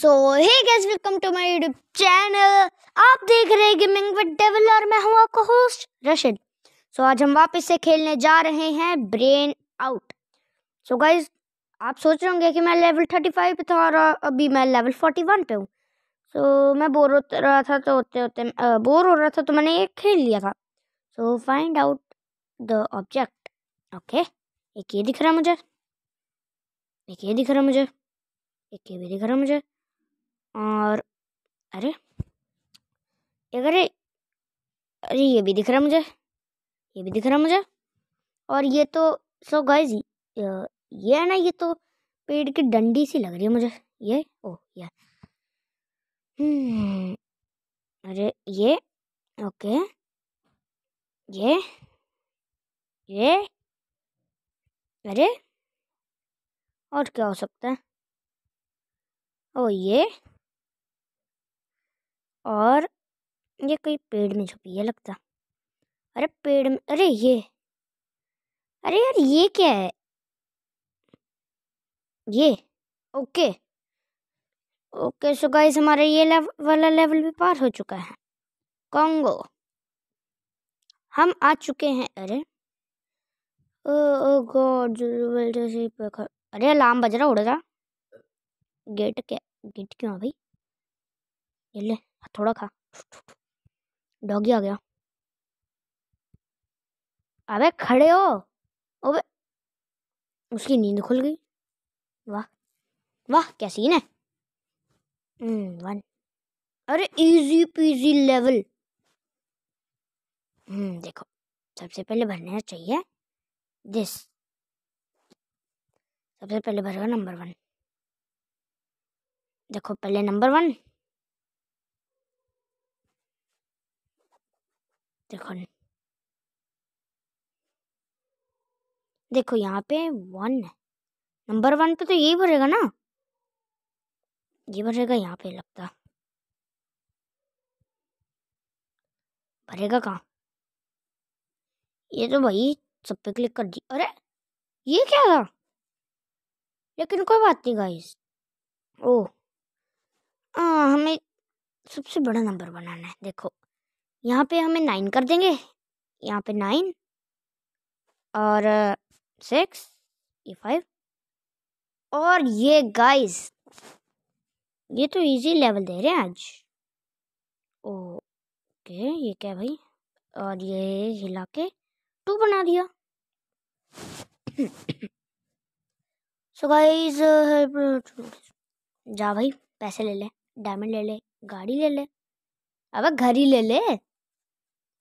so hey guys welcome to my YouTube channel आप देख रहे हैं गेमिंग विद डेविल और मैं हूं आपका होस्ट रशिद सो so, आज हम वापस से खेलने जा रहे हैं ब्रेन आउट सो गाइस आप सोच रहे होंगे कि मैं लेवल थर्टी फाइव पे था और अभी मैं लेवल फोर्टी वन पे हूँ सो so, मैं बोर हो रहा था तो होते होते बोर हो रहा था तो मैंने ये खेल लिया था so find out the object okay एक ये दिख रहा है मुझे एक ये दिख रहा है मुझे एक ये भी दिख रहा है मुझे और अरे अरे अरे ये भी दिख रहा मुझे ये भी दिख रहा मुझे और ये तो सो गाइज ये है ना ये तो पेड़ की डंडी सी लग रही है मुझे ये ओ ये हम्म, अरे ये ओके ये ये अरे और क्या हो सकता है ओ ये और ये कोई पेड़ में छुपी है लगता अरे पेड़ में अरे ये अरे यार ये क्या है ये ओके ओके सो गाइस हमारा ये लेव, वाला लेवल भी पार हो चुका है कॉन्गो हम आ चुके हैं अरे ओ ओ गॉड जैसे अरे अलार्म बज रहा उड़ रहा गेट क्या गेट क्यों भाई ये ले थोड़ा खा डॉगी आ गया अबे खड़े हो अबे उसकी नींद खुल गई वाह वाह क्या सीन है वन हम्म, अरे इजी पीजी लेवल हम्म देखो सबसे पहले भरना चाहिए दिस सबसे पहले भरेगा नंबर वन देखो पहले नंबर वन देखो देखो यहाँ पे वन है नंबर वन पे तो यही भरेगा ना ये भरेगा यहाँ पे लगता भरेगा कहाँ ये तो भाई सब पे क्लिक कर दी अरे ये क्या था लेकिन कोई बात नहीं गाइस ओ आ, हमें सबसे बड़ा नंबर बनाना है देखो यहाँ पे हमें नाइन कर देंगे यहाँ पे नाइन और सिक्स uh, ये फाइव और ये गाइस ये तो इजी लेवल दे रहे हैं आज ओके ये क्या भाई और ये हिला के टू बना दिया सो गाइस जा भाई पैसे ले ले डायमंड ले ले गाड़ी ले ले अब घर ही ले ले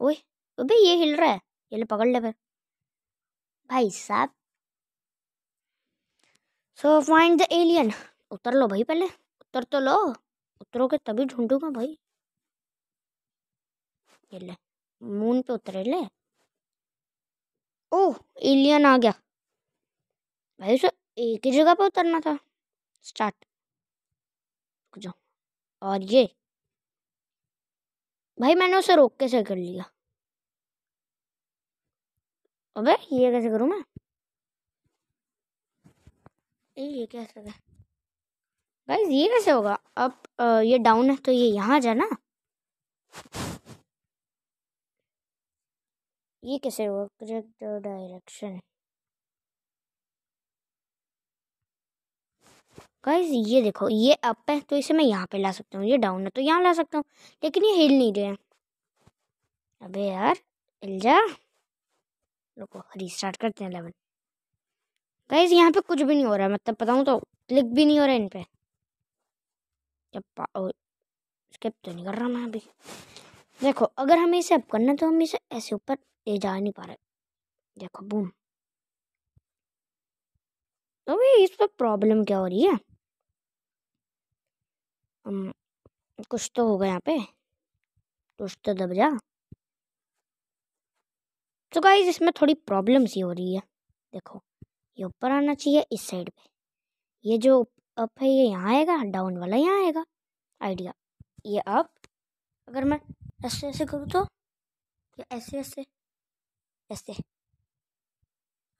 ओए अबे ये हिल रहा है ये ले पकड़ ले फिर भाई साहब सो फाइंड द एलियन उतर लो भाई पहले उतर तो लो उतरोगे तभी ढूंढूंगा भाई ये ले मून पे उतरे ले ओ एलियन आ गया भाई सो एक ही जगह पे उतरना था स्टार्ट जाओ और ये भाई मैंने उसे रोक के से कर लिया अबे ये कैसे करूँ मैं ये कैसे भाई ये कैसे होगा अब ये डाउन है तो ये यहाँ जाना ये कैसे होगा करेक्ट डायरेक्शन गाइज ये देखो ये अप है तो इसे मैं यहाँ पे ला सकता हूँ ये डाउन है तो यहाँ ला सकता हूँ लेकिन ये हिल नहीं रहे हैं अबे यार हिल जा रुको रीस्टार्ट करते हैं लेवल गाइज यहाँ पे कुछ भी नहीं हो रहा है मतलब बताऊँ तो क्लिक भी नहीं हो रहा है इन जब स्किप तो नहीं कर रहा मैं अभी देखो अगर हमें इसे अप करना तो हम इसे ऐसे ऊपर ले जा नहीं पा रहे देखो बूम अभी इस पर प्रॉब्लम क्या हो रही है कुछ तो होगा यहाँ पे कुछ तो दब जा तो गाइज इसमें थोड़ी प्रॉब्लम सी हो रही है देखो ये ऊपर आना चाहिए इस साइड पे ये जो अप है ये यहाँ आएगा डाउन वाला यहाँ आएगा आइडिया ये अप अगर मैं ऐसे ऐसे करूँ तो या ऐसे ऐसे ऐसे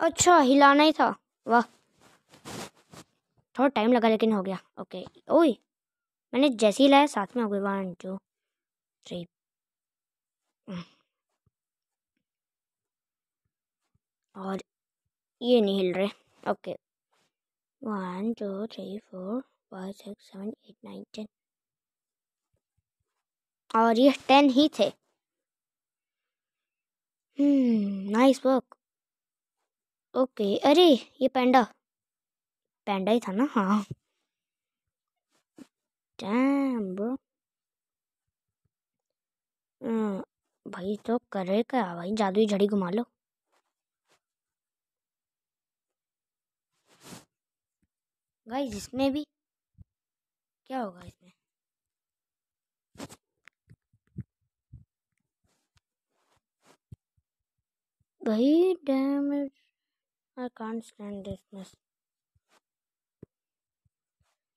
अच्छा हिलाना ही था वाह थोड़ा टाइम लगा लेकिन हो गया ओके ओ मैंने जैसे ही लाया साथ में हो गए वन टू थ्री और ये नहीं हिल रहे okay one two three four five six seven eight nine ten और ये टेन ही थे नाइस वर्क ओके अरे ये पैंडा पैंडा ही था ना हाँ डैम ब्रो hmm, भाई तो करे क्या भाई जादू झड़ी घुमा लो गाइस इसमें भी क्या होगा इसमें भाई damage I can't stand this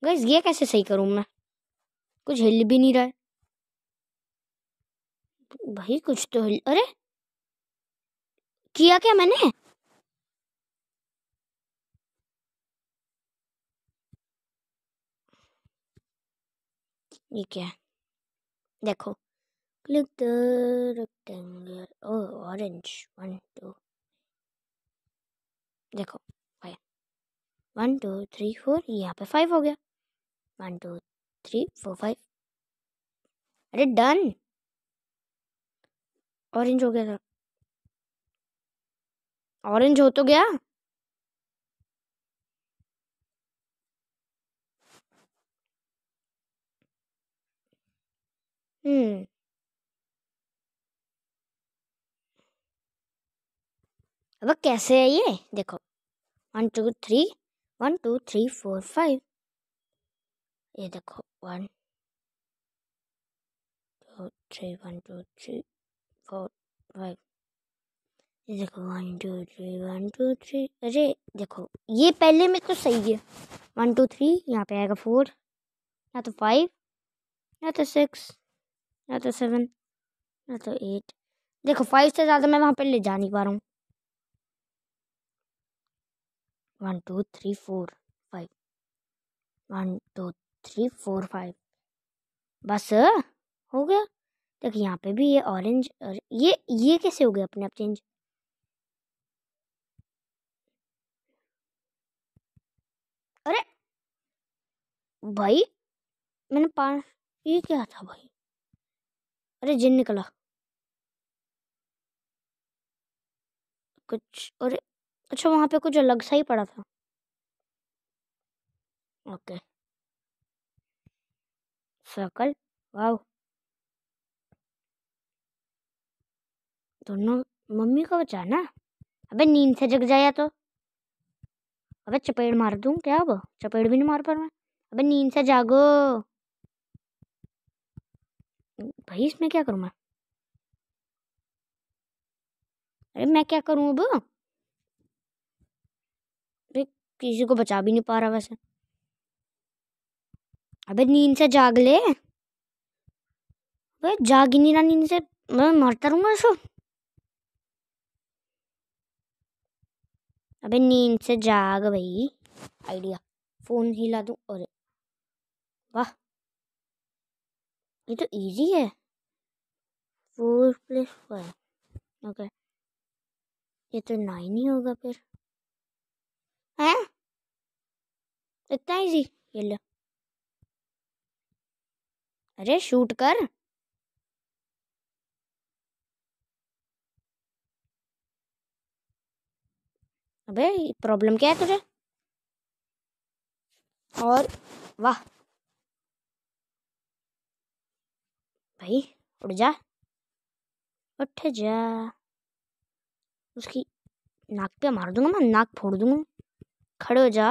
guys ये कैसे सही करूं मैं कुछ हिल भी नहीं रहा है भाई कुछ तो हिल अरे किया क्या मैंने ये क्या है देखो क्लिक द रेक्टेंगल ओ ऑरेंज वन टू देखो वन टू थ्री फोर यहाँ पे फाइव हो गया one two three four five अरे डन ऑरेंज हो गया था ऑरेंज हो तो गया हम्म अब कैसे है ये देखो one two three one two three four five ये देखो one two three one two three four five ये देखो one two three one two three अरे देखो ये पहले में तो सही है वन टू थ्री यहाँ पे आएगा फोर या तो फाइव या तो सिक्स या तो सेवन या तो एट देखो फाइव से ज़्यादा मैं वहाँ पे ले जा नहीं पा रहा हूँ one two three four five one two three four five बस हो गया देख यहाँ पे भी ये ऑरेंज और ये ये कैसे हो गया अपने आप चेंज अरे भाई मैंने पाँच ये क्या था भाई अरे जिन निकला कुछ अरे अच्छा वहाँ पे कुछ अलग सा ही पड़ा था ओके सर्कल वाव दोनों मम्मी को बचाना अबे नींद से जग जाया तो अबे चपेट मार दू क्या अब चपेड़ भी नहीं मार पा मैं अबे नींद से जागो भाई इसमें क्या करूं मैं अरे मैं क्या करूं अब किसी को बचा भी नहीं पा रहा वैसे अबे नींद से जाग ले अबे जाग ही नहीं रहा नींद से मैं मरता रहूंगा इसको अबे नींद से जाग भाई आइडिया फोन हिला दूं और वाह ये तो इजी है फोर प्लस फाइव ओके ये तो नाइन ही होगा फिर है इतना इजी ये लो अरे शूट कर अबे प्रॉब्लम क्या है तुझे और वाह भाई उठ जा उठ जा उसकी नाक पे मार दूंगा मैं नाक फोड़ दूंगा खड़े हो जा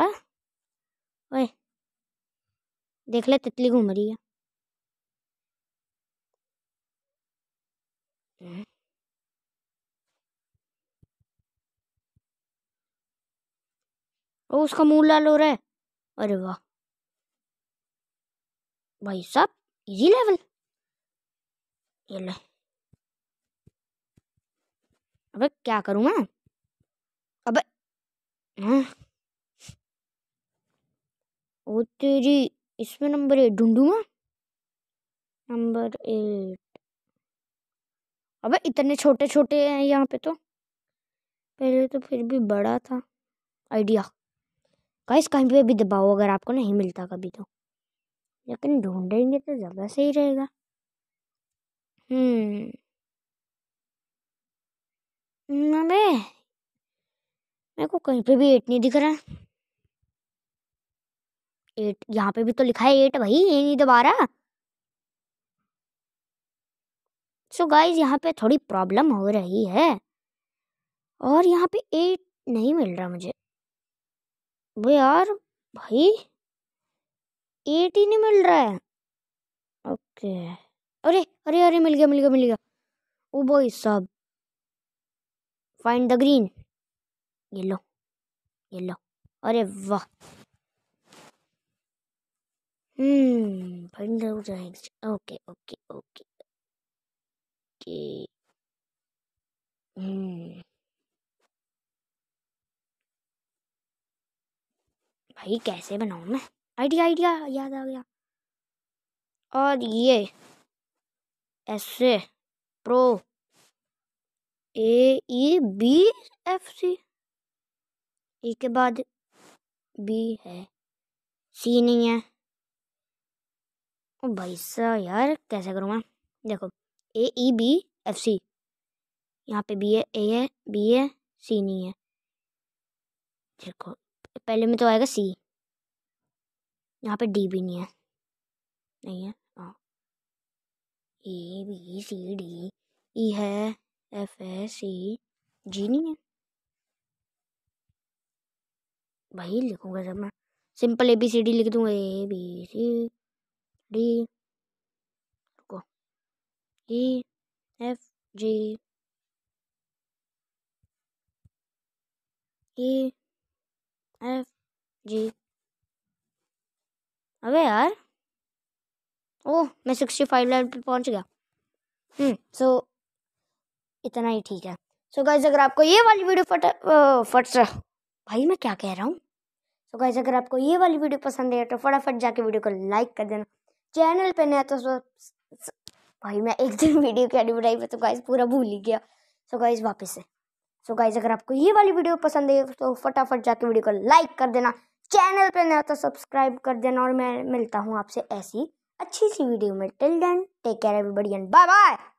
ओए देख ले तितली घूम रही है सकते हैं ओ उसका मुंह लाल हो रहा है अरे वाह भाई साहब इजी लेवल ये ले अबे क्या करूं मैं अबे ओ तेरी इसमें नंबर एट ढूंढूंगा नंबर एट अबे इतने छोटे छोटे हैं यहाँ पे तो पहले तो फिर भी बड़ा था आइडिया गाइस कहीं पे भी दबाओ अगर आपको नहीं मिलता कभी तो लेकिन ढूंढेंगे तो ज़्यादा सही रहेगा हम्म, हम्म अबे मेरे को कहीं पे भी एट नहीं दिख रहा है एट यहाँ पे भी तो लिखा है एट भाई ये नहीं दबा रहा सो गाइज यहाँ पे थोड़ी प्रॉब्लम हो रही है और यहाँ पे एट नहीं मिल रहा मुझे वो यार भाई एट ही नहीं मिल रहा है ओके अरे अरे अरे मिल गया मिल गया मिल गया ओ बॉय सब फाइंड द ग्रीन ये लो ये लो अरे वाह हम्म find the okay okay okay कि भाई कैसे बनाऊ मैं आइडिया आइडिया याद आ गया और ये ऐसे pro A E B F C A के बाद बी है सी नहीं है ओ भाई सा यार कैसे करूँ मैं देखो ए ई बी एफ सी यहाँ पे बी है ए है बी है सी नहीं है देखो पहले में तो आएगा सी यहाँ पे डी भी नहीं है नहीं है हाँ ए बी सी डी ई है एफ है सी जी नहीं है भाई लिखूंगा सब मैं simple A B C D लिख दूंगा A B C D E F G E F G अबे यार ओ मैं सिक्सटी फाइव लेवल पे पहुंच गया हम्म सो so, इतना ही ठीक है सो so गाइज अगर आपको ये वाली वीडियो फट फट भाई मैं क्या कह रहा हूँ सो गाइज अगर आपको ये वाली वीडियो पसंद है तो फटाफट जाके वीडियो को लाइक कर देना चैनल पे नया तो भाई मैं एक दिन वीडियो की आईडी बनाई मैं तो गाइज पूरा भूल ही गया सो गाइज वापस से सो गाइज अगर आपको ये वाली वीडियो पसंद है तो फटाफट जाके वीडियो को लाइक कर देना चैनल पर नया तो सब्सक्राइब कर देना और मैं मिलता हूँ आपसे ऐसी अच्छी सी वीडियो में till then take care everybody and bye bye